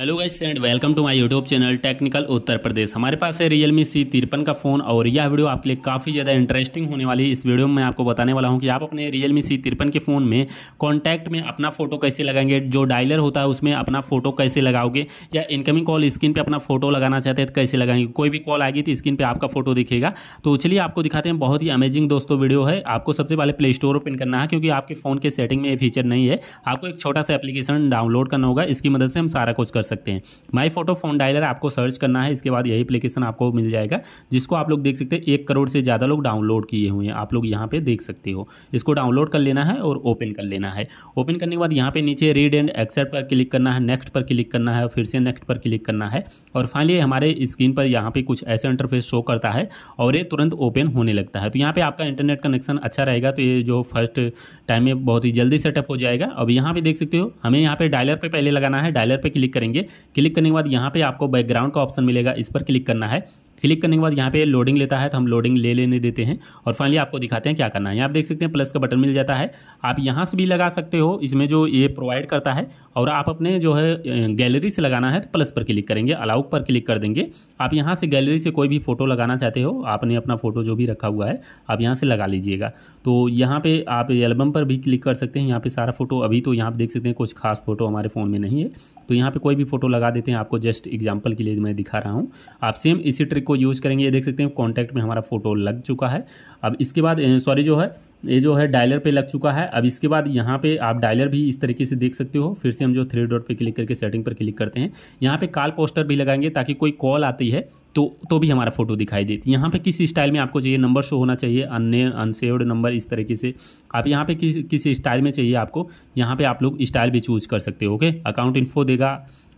hello guys and welcome to my YouTube channel technical Uttar Pradesh हमारे पास है रियलमी सी तिरपन का फ़ोन और यह वीडियो आपके लिए काफ़ी ज़्यादा इंटरेस्टिंग होने वाली है इस वीडियो में मैं आपको बताने वाला हूं कि आप अपने रियलमी सी तिरपन के फ़ोन में कॉन्टैक्ट में अपना फ़ोटो कैसे लगाएंगे जो डायलर होता है उसमें अपना फ़ोटो कैसे लगाओगे या इनकमिंग कॉल स्क्रीन पर अपना फ़ोटो लगाना चाहते हैं तो कैसे लगाएंगे कोई भी कॉल आएगी तो स्क्रीन पर आपका फ़ोटो दिखेगा तो चलिए आपको दिखाते हैं बहुत ही अमेजिंग दोस्तों वीडियो है आपको सबसे पहले प्ले स्टोर ओपन करना है क्योंकि आपके फ़ोन के सेटिंग में ये फीचर नहीं है आपको एक छोटा सा एप्लीकेशन डाउनलोड करना होगा इसकी मदद से हम सारा कुछ कर सकते हैं माई फोटो फोन डायलर आपको सर्च करना है इसके बाद यही एप्लीकेशन आपको मिल जाएगा जिसको आप लोग देख सकते हैं एक करोड़ से ज़्यादा लोग डाउनलोड किए हुए हैं आप लोग यहाँ पे देख सकते हो इसको डाउनलोड कर लेना है और ओपन कर लेना है ओपन करने के बाद यहाँ पे नीचे रीड एंड एक्सेप्ट पर क्लिक करना है नेक्स्ट पर क्लिक करना है फिर से नेक्स्ट पर क्लिक करना है और फाइनली हमारे स्क्रीन पर यहाँ पर कुछ ऐसे इंटरफेस शो करता है और ये तुरंत ओपन होने लगता है तो यहाँ पर आपका इंटरनेट कनेक्शन अच्छा रहेगा तो ये जो फर्स्ट टाइम में बहुत ही जल्दी सेटअप हो जाएगा अब यहाँ पर देख सकते हो हमें यहाँ पर डायलर पर पहले लगाना है डायलर पर क्लिक करेंगे करेंगे क्लिक करने के बाद यहाँ पे आपको बैकग्राउंड का ऑप्शन मिलेगा इस पर क्लिक करना है क्लिक करने के बाद यहाँ पे लोडिंग लेता है तो हम लोडिंग ले लेने देते हैं और फाइनली आपको दिखाते हैं क्या करना है आप देख सकते हैं प्लस का बटन मिल जाता है आप यहाँ से भी लगा सकते हो इसमें जो ये प्रोवाइड करता है और आप अपने जो है गैलरी से लगाना है तो प्लस पर क्लिक करेंगे अलाउ पर क्लिक कर देंगे आप यहाँ से गैलरी से कोई भी फ़ोटो लगाना चाहते हो आपने अपना फ़ोटो जो भी रखा हुआ है आप यहाँ से लगा लीजिएगा तो यहाँ पर आप एल्बम पर भी क्लिक कर सकते हैं यहाँ पर सारा फ़ोटो अभी तो यहाँ पर देख सकते हैं कुछ खास फ़ोटो हमारे फ़ोन में नहीं है तो यहाँ पर कोई भी फ़ोटो लगा देते हैं आपको जस्ट एग्जाम्पल के लिए मैं दिखा रहा हूँ आप सेम इसी ट्रिक को यूज़ करेंगे ये देख सकते हैं कॉन्टैक्ट में हमारा फ़ोटो लग चुका है अब इसके बाद सॉरी जो है ये जो है डायलर पे लग चुका है अब इसके बाद यहाँ पे आप डायलर भी इस तरीके से देख सकते हो फिर से हम जो थ्री डॉट पे क्लिक करके सेटिंग पर क्लिक करते हैं यहाँ पे कॉल पोस्टर भी लगाएंगे ताकि कोई कॉल आती है तो तो भी हमारा फोटो दिखाई देती यहाँ पे किस स्टाइल में आपको चाहिए नंबर शो होना चाहिए अन्य अनसेव्ड नंबर इस तरीके से आप यहाँ पे किस किस स्टाइल में चाहिए आपको यहाँ पे आप लोग स्टाइल भी चूज कर सकते हो ओके अकाउंट इन्फो देगा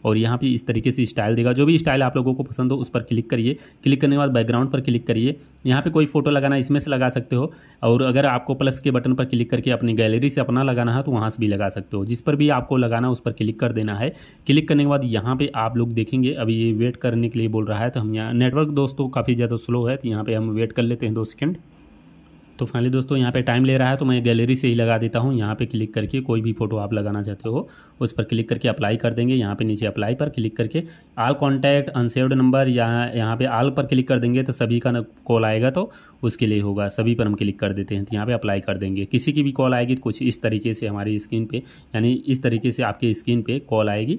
और यहाँ पे इस तरीके से स्टाइल देगा जो भी स्टाइल आप लोगों को पसंद हो उस पर क्लिक करिए क्लिक करने के बाद बैकग्राउंड पर क्लिक करिए यहाँ पे कोई फोटो लगाना इसमें से लगा सकते हो और अगर आपको प्लस के बटन पर क्लिक करके अपनी गैलरी से अपना लगाना है तो वहाँ से भी लगा सकते हो जिस पर भी आपको लगाना उस पर क्लिक कर देना है क्लिक करने के बाद यहाँ पर आप लोग देखेंगे अभी ये वेट करने के लिए बोल रहा है तो हम यहाँ नेटवर्क दोस्तों काफ़ी ज़्यादा स्लो है तो यहाँ पर हम वेट कर लेते हैं दो सेकेंड तो फाइनली दोस्तों यहाँ पे टाइम ले रहा है तो मैं गैलरी से ही लगा देता हूँ यहाँ पे क्लिक करके कोई भी फोटो आप लगाना चाहते हो उस पर क्लिक करके अप्लाई कर देंगे यहाँ पे नीचे अप्लाई पर क्लिक करके आल कॉन्टैक्ट अनसेव्ड नंबर यहाँ यहाँ पे आल पर क्लिक कर देंगे तो सभी का कॉल आएगा तो उसके लिए होगा सभी पर हम क्लिक कर देते हैं तो यहाँ पर अप्लाई कर देंगे किसी की भी कॉल आएगी तो कुछ इस तरीके से हमारी स्क्रीन पर यानी इस तरीके से आपकी स्क्रीन पर कॉल आएगी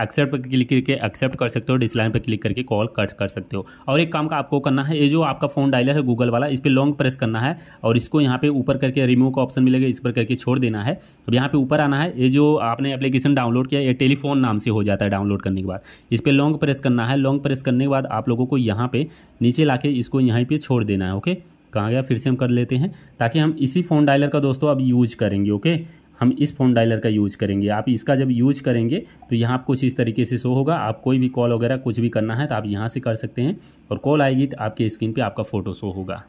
एक्सेप्ट पर क्लिक करके एक्सेप्ट कर सकते हो डिसलाइन पर क्लिक करके कॉल कट कर सकते हो और एक काम का आपको करना है ये जो आपका फ़ोन डायलर है गूगल वाला इस पर लॉन्ग प्रेस करना है और इसको यहाँ पे ऊपर करके रिमूव का ऑप्शन मिलेगा इस पर करके छोड़ देना है अब यहाँ पे ऊपर आना है ये जो आपने एप्लीकेशन डाउनलोड किया ये टेलीफोन नाम से हो जाता है डाउनलोड करने के बाद इस पर लॉन्ग प्रेस करना है लॉन्ग प्रेस करने के बाद आप लोगों को यहाँ पर नीचे ला इसको यहाँ पर छोड़ देना है ओके कहाँ गया फिर से हम कर लेते हैं ताकि हम इसी फ़ोन डायलर का दोस्तों अब यूज करेंगे ओके हम इस फ़ोन डायलर का यूज़ करेंगे आप इसका जब यूज करेंगे तो यहाँ आप कुछ इस तरीके से शो होगा आप कोई भी कॉल वगैरह कुछ भी करना है तो आप यहाँ से कर सकते हैं और कॉल आएगी तो आपके स्क्रीन पर आपका फ़ोटो शो होगा